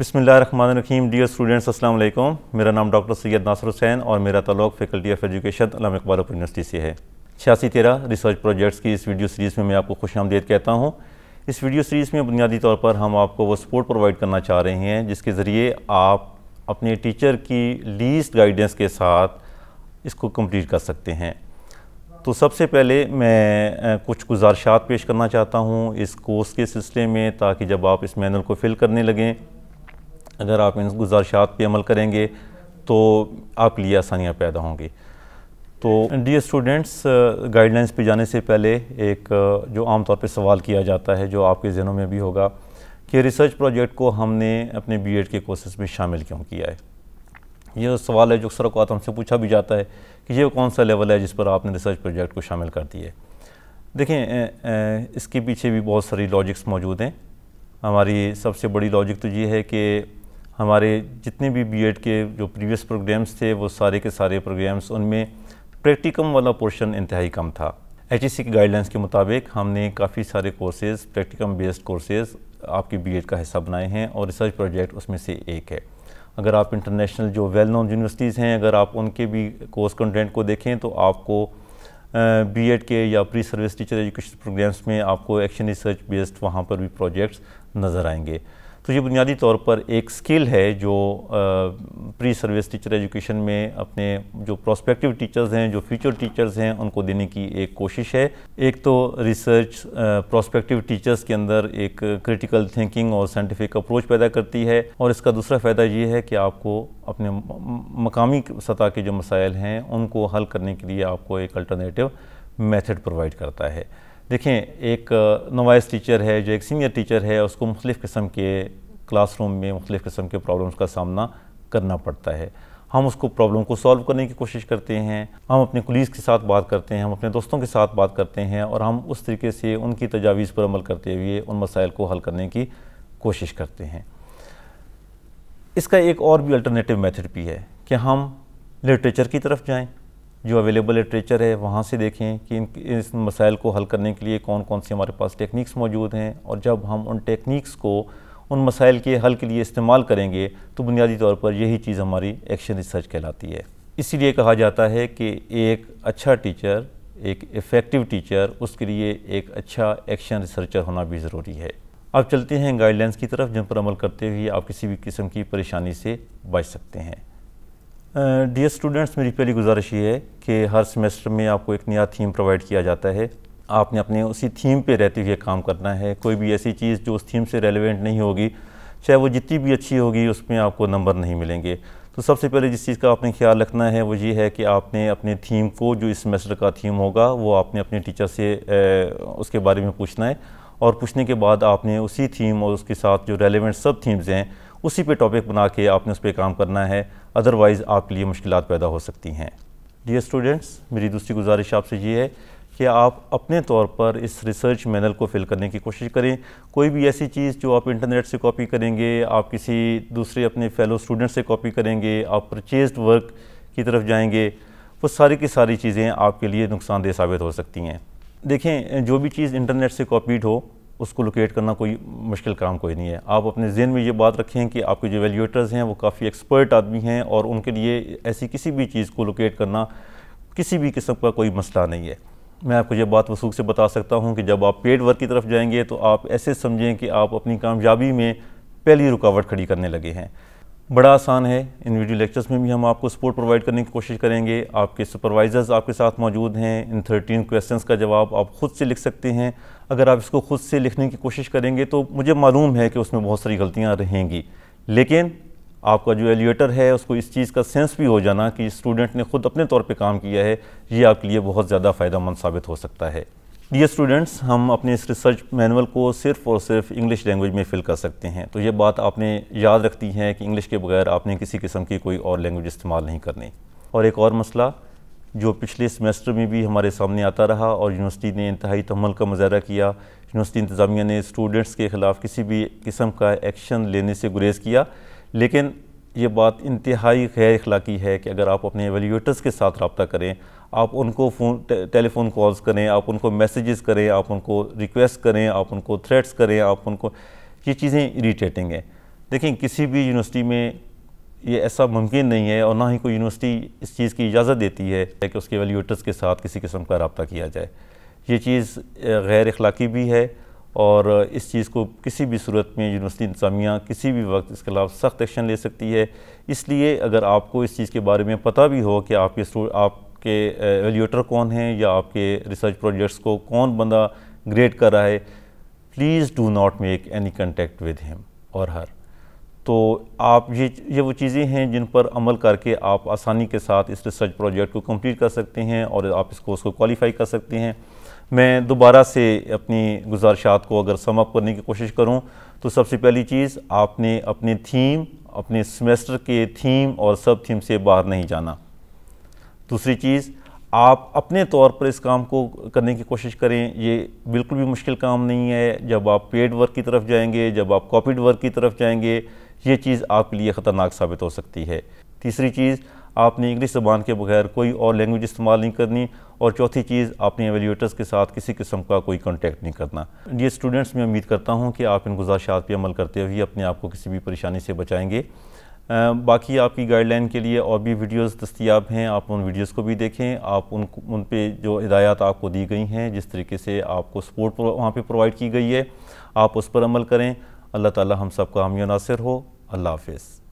रखीम dear students अस्सलाम मेरा नाम डॉक्टर सैयद नासर हुसैन और मेरा तलाक faculty of education Allama Iqbal university से है छियासी तेरह रिसर्च प्रोजेक्ट्स की इस वीडियो सीरीज़ में मैं आपको खुश आमदेद कहता हूँ इस वीडियो सीरीज़ में बुनियादी तौर पर हम आपको वो सपोर्ट प्रोवाइड करना चाह रहे हैं जिसके ज़रिए आप अपने टीचर की लीस्ट गाइडेंस के साथ इसको कम्प्लीट कर सकते हैं तो सबसे पहले मैं कुछ गुजारशात पेश करना चाहता हूँ इस कोर्स के सिलसिले में ताकि जब आप इस मैनल को फिल करने लगें अगर आप इन गुजारिशात पर अमल करेंगे तो आपके लिए आसानियाँ पैदा होंगी तो डी स्टूडेंट्स गाइडलाइंस पे जाने से पहले एक जो आम तौर पे सवाल किया जाता है जो आपके जहनों में भी होगा कि रिसर्च प्रोजेक्ट को हमने अपने बीएड के कोर्सेज में शामिल क्यों किया है यह सवाल है जो अक्सर अकवात हमसे पूछा भी जाता है कि ये कौन सा लेवल है जिस पर आपने रिसर्च प्रोजेक्ट को शामिल कर दिया है देखें इसके पीछे भी बहुत सारी लॉजिक्स मौजूद हैं हमारी सबसे बड़ी लॉजिक तो ये है कि हमारे जितने भी बीएड के जो प्रीवियस प्रोग्राम्स थे वो सारे के सारे प्रोग्राम्स उनमें प्रैक्टिकम वाला पोर्शन इंतहाई कम था एच e की गाइडलाइंस के मुताबिक हमने काफ़ी सारे कोर्सेज़ प्रैक्टिकम बेस्ड कोर्सेज़ आपके बीएड का हिस्सा बनाए हैं और रिसर्च प्रोजेक्ट उसमें से एक है अगर आप इंटरनेशनल जो वेल नोन यूनिवर्सिटीज़ हैं अगर आप उनके भी कोर्स कंटेंट को देखें तो आपको बीएड के या pre service teacher education programs में आपको एक्शन रिसर्च बेस्ड वहाँ पर भी प्रोजेक्ट्स नज़र आएंगे तो ये बुनियादी तौर पर एक स्किल है जो प्री सर्विस टीचर एजुकेशन में अपने जो प्रोस्पेक्टिव टीचर्स हैं जो फ्यूचर टीचर्स हैं उनको देने की एक कोशिश है एक तो रिसर्च प्रोस्पेक्टिव टीचर्स के अंदर एक क्रिटिकल थिंकिंग और साइंटिफिक अप्रोच पैदा करती है और इसका दूसरा फ़ायदा ये है कि आपको अपने मकामी सतह के जो मसाइल हैं उनको हल करने के लिए आपको एक अल्टरनेटिव मेथड प्रोवाइड करता है देखें एक नवाइस टीचर है जो एक सीनियर टीचर है उसको मुख्तफ़ किस्म के क्लासरूम में मुख्तफ किस्म के प्रॉब्लम्स का सामना करना पड़ता है हम उसको प्रॉब्लम को सॉल्व करने की कोशिश करते हैं हम अपने कुलीज़ के साथ बात करते हैं हम अपने दोस्तों के साथ बात करते हैं और हम उस तरीके से उनकी तजावीज़ पर अमल करते हुए उन मसाइल को हल करने की कोशिश करते हैं इसका एक और भी अल्टरनेटिव मेथड भी है कि हम लिटरेचर की तरफ जाएं जो अवेलेबल लिटरेचर है वहाँ से देखें कि इन इस मसाइल को हल करने के लिए कौन कौन सी हमारे पास टेक्निक्स मौजूद हैं और जब हम उन टेक्निक्स को उन मसाइल के हल के लिए इस्तेमाल करेंगे तो बुनियादी तौर पर यही चीज़ हमारी एक्शन रिसर्च कहलाती है इसीलिए कहा जाता है कि एक अच्छा टीचर एक इफ़ेक्टिव टीचर उसके लिए एक अच्छा एक्शन रिसर्चर होना भी ज़रूरी है अब चलते हैं गाइडलाइंस की तरफ जिन पर अमल करते हुए आप किसी भी किस्म की परेशानी से बच सकते हैं डियर स्टूडेंट्स मेरी पहली गुजारिश ये है कि हर सेमेस्टर में आपको एक नया थीम प्रोवाइड किया जाता है आपने अपने उसी थीम पे रहते हुए काम करना है कोई भी ऐसी चीज़ जो उस थीम से रेलिवेंट नहीं होगी चाहे वो जितनी भी अच्छी होगी उसमें आपको नंबर नहीं मिलेंगे तो सबसे पहले जिस चीज़ का आपने ख्याल रखना है वो ये है कि आपने अपने थीम को जो इस सेमेस्टर का थीम होगा वो आपने अपने टीचर से ए, उसके बारे में पूछना है और पूछने के बाद आपने उसी थीम और उसके साथ जो रेलिवेंट सब थीम्स हैं उसी पे टॉपिक बना के आपने उस पर काम करना है अदरवाइज़ आपके लिए मुश्किल पैदा हो सकती हैं डियर स्टूडेंट्स मेरी दूसरी गुजारिश आपसे ये है कि आप अपने तौर पर इस रिसर्च मैनल को फिल करने की कोशिश करें कोई भी ऐसी चीज़ जो आप इंटरनेट से कॉपी करेंगे आप किसी दूसरे अपने फेलो स्टूडेंट से कॉपी करेंगे आप परचेज वर्क की तरफ जाएंगे वो सारी की सारी चीज़ें आपके लिए नुकसानदेह साबित हो सकती हैं देखें जो भी चीज़ इंटरनेट से कॉपीड हो उसको लोकेट करना कोई मुश्किल काम कोई नहीं है आप अपने जेहन में ये बात रखें कि आपके जो वैल्यूएटर्स हैं वो काफ़ी एक्सपर्ट आदमी हैं और उनके लिए ऐसी किसी भी चीज़ को लोकेट करना किसी भी किस्म का कोई मसला नहीं है मैं आपको ये बात वसूख से बता सकता हूँ कि जब आप पेड वर्क की तरफ जाएंगे तो आप ऐसे समझें कि आप अपनी कामयाबी में पहली रुकावट खड़ी करने लगे हैं बड़ा आसान है इन वीडियो लेक्चर्स में भी हम आपको सपोर्ट प्रोवाइड करने की कोशिश करेंगे आपके सुपरवाइज़र्स आपके साथ मौजूद हैं इन थर्टीन क्वेश्चंस का जवाब आप खुद से लिख सकते हैं अगर आप इसको खुद से लिखने की कोशिश करेंगे तो मुझे मालूम है कि उसमें बहुत सारी गलतियाँ रहेंगी लेकिन आपका जो एलिवेटर है उसको इस चीज़ का सेंस भी हो जाना कि स्टूडेंट ने खुद अपने तौर पर काम किया है ये आपके लिए बहुत ज़्यादा फ़ायदा मंद साबित हो सकता है डियर स्टूडेंट्स हम अपने इस रिसर्च मैनुअल को सिर्फ और सिर्फ इंग्लिश लैंग्वेज में फिल कर सकते हैं तो ये बात आपने याद रखती है कि इंग्लिश के बगैर आपने किसी किस्म की कोई और लैंग्वेज इस्तेमाल नहीं करनी और एक और मसला जो पिछले सेमेस्टर में भी हमारे सामने आता रहा और यूनिवर्सिटी ने इंतहाई तमल का मुजाहरा किया यूनिवर्सिटी इंतज़ामिया ने स्टूडेंट्स के ख़िलाफ़ किसी भी किस्म का एक्शन लेने से गुरेज़ किया लेकिन ये बात इंतहाई गैर अखलाक़ी है कि अगर आप अपने एवेल्यूटर्स के साथ रबता करें आप उनको फ़ोन टे, टेलीफोन कॉल्स करें आप उनको मैसेजेस करें आप उनको रिक्वेस्ट करें आप उनको थ्रेट्स करें आप उनको ये चीज़ें इरीटेटिंग हैं देखें किसी भी यूनिवर्सिटी में ये ऐसा मुमकिन नहीं है और ना ही कोई यूनिवर्सिटी इस चीज़ की इजाज़त देती है कि उसके वैल्यूटर्स के साथ किसी किस्म का रबता किया जाए ये चीज़ गैर अखलाक़ी भी है और इस चीज़ को किसी भी सूरत में यूनिवर्सिटी इंतजामिया किसी भी वक्त इसके खिलाफ सख्त एक्शन ले सकती है इसलिए अगर आपको इस चीज़ के बारे में पता भी हो कि आपके आप आपके एवेल्यूटर कौन हैं या आपके रिसर्च प्रोजेक्ट्स को कौन बंदा ग्रेड कर रहा है please do not make any contact with him और हर तो आप ये ये वो चीज़ें हैं जिन पर अमल करके आप आसानी के साथ इस रिसर्च प्रोजेक्ट को कंप्लीट कर सकते हैं और आप इस कोर्स को क्वालिफाई कर सकते हैं मैं दोबारा से अपनी गुजारिशात को अगर समअप करने की कोशिश करूं तो सबसे पहली चीज़ आपने अपने थीम अपने सेमेस्टर के थीम और सब थीम से बाहर नहीं जाना दूसरी चीज़ आप अपने तौर पर इस काम को करने की कोशिश करें ये बिल्कुल भी मुश्किल काम नहीं है जब आप पेड वर्क की तरफ जाएंगे जब आप कॉपीड वर्क की तरफ जाएंगे ये चीज़ आपके लिए ख़तरनाक साबित हो सकती है तीसरी चीज़ आपने इंग्लिश ज़बान के बगैर कोई और लैंग्वेज इस्तेमाल नहीं करनी और चौथी चीज़ आपने एवेल्यूटर्स के साथ किसी किस्म का कोई कॉन्टैक्ट नहीं करना ये स्टूडेंट्स में उम्मीद करता हूँ कि आप इन गुजारशात पर अमल करते हुए अपने आप को किसी भी परेशानी से बचाएंगे बाकी आपकी गाइडलाइन के लिए और भी वीडियोस दस्तियाब हैं आप उन वीडियोस को भी देखें आप उन उन पे जो हिदायत आपको दी गई हैं जिस तरीके से आपको सपोर्ट वहाँ पे प्रोवाइड की गई है आप उस पर अमल करें अल्लाह ताला हम सबका आमिया नासिर हो अल्लाह हाफिज़